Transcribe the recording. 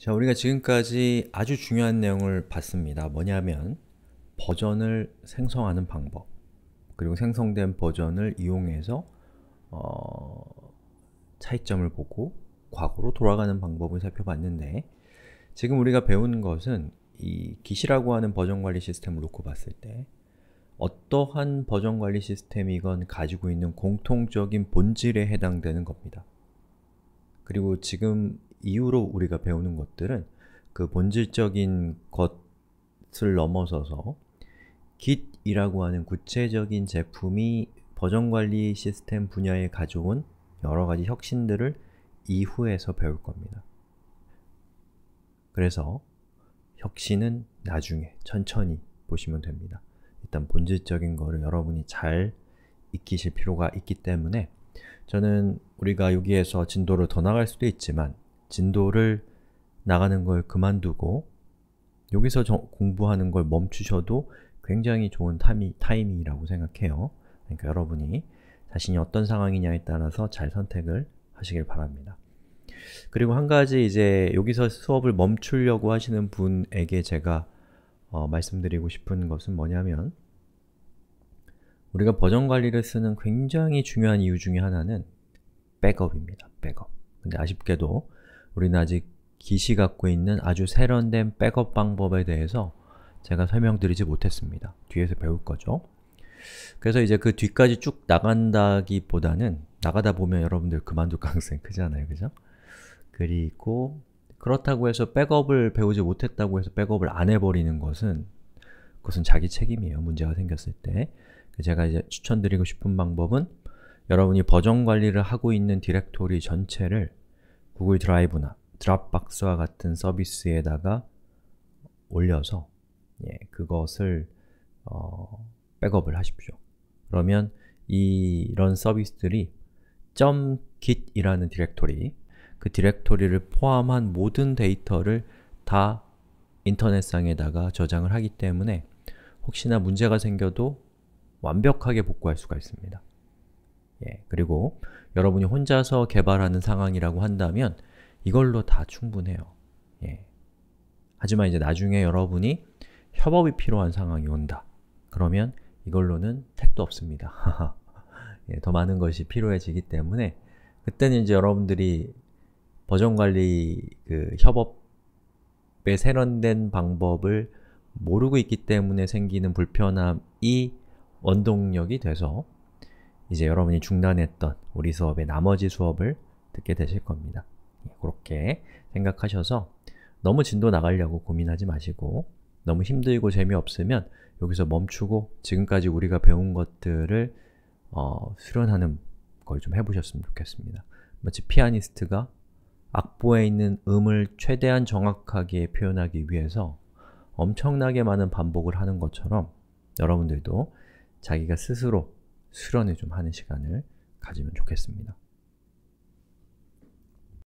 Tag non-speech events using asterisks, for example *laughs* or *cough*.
자, 우리가 지금까지 아주 중요한 내용을 봤습니다. 뭐냐면 버전을 생성하는 방법 그리고 생성된 버전을 이용해서 어... 차이점을 보고 과거로 돌아가는 방법을 살펴봤는데 지금 우리가 배운 것은 이 기시라고 하는 버전관리 시스템을 놓고 봤을 때 어떠한 버전관리 시스템이건 가지고 있는 공통적인 본질에 해당되는 겁니다. 그리고 지금 이후로 우리가 배우는 것들은 그 본질적인 것을 넘어서서 Git이라고 하는 구체적인 제품이 버전관리 시스템 분야에 가져온 여러가지 혁신들을 이후에서 배울 겁니다. 그래서 혁신은 나중에 천천히 보시면 됩니다. 일단 본질적인 거를 여러분이 잘 익히실 필요가 있기 때문에 저는 우리가 여기에서 진도를 더 나갈 수도 있지만 진도를 나가는 걸 그만두고 여기서 저, 공부하는 걸 멈추셔도 굉장히 좋은 타미, 타이밍이라고 생각해요. 그러니까 여러분이 자신이 어떤 상황이냐에 따라서 잘 선택을 하시길 바랍니다. 그리고 한 가지 이제 여기서 수업을 멈추려고 하시는 분에게 제가 어, 말씀드리고 싶은 것은 뭐냐면 우리가 버전 관리를 쓰는 굉장히 중요한 이유 중에 하나는 백업입니다. 백업. 근데 아쉽게도 우리는 아직 기시 갖고 있는 아주 세련된 백업 방법에 대해서 제가 설명드리지 못했습니다. 뒤에서 배울 거죠. 그래서 이제 그 뒤까지 쭉 나간다기보다는 나가다 보면 여러분들 그만둘 *laughs* 가능성이 크잖아요, 그죠? 그리고 그렇다고 해서 백업을 배우지 못했다고 해서 백업을 안 해버리는 것은 그것은 자기 책임이에요, 문제가 생겼을 때. 제가 이제 추천드리고 싶은 방법은 여러분이 버전 관리를 하고 있는 디렉토리 전체를 구글 드라이브나 드랍박스와 같은 서비스에다가 올려서 예, 그것을 어, 백업을 하십시오. 그러면 이, 런 서비스들이 .git이라는 디렉토리 그 디렉토리를 포함한 모든 데이터를 다 인터넷상에다가 저장을 하기 때문에 혹시나 문제가 생겨도 완벽하게 복구할 수가 있습니다. 예, 그리고 여러분이 혼자서 개발하는 상황이라고 한다면 이걸로 다 충분해요. 예. 하지만 이제 나중에 여러분이 협업이 필요한 상황이 온다. 그러면 이걸로는 택도 없습니다. *laughs* 예, 더 많은 것이 필요해지기 때문에 그때는 이제 여러분들이 버전 관리 그 협업에 세련된 방법을 모르고 있기 때문에 생기는 불편함이 원동력이 돼서 이제 여러분이 중단했던 우리 수업의 나머지 수업을 듣게 되실 겁니다. 예, 그렇게 생각하셔서 너무 진도 나가려고 고민하지 마시고 너무 힘들고 재미없으면 여기서 멈추고 지금까지 우리가 배운 것들을 어, 수련하는 걸 좀 해보셨으면 좋겠습니다. 마치 피아니스트가 악보에 있는 음을 최대한 정확하게 표현하기 위해서 엄청나게 많은 반복을 하는 것처럼 여러분들도 자기가 스스로 수련을 좀 하는 시간을 가지면 좋겠습니다.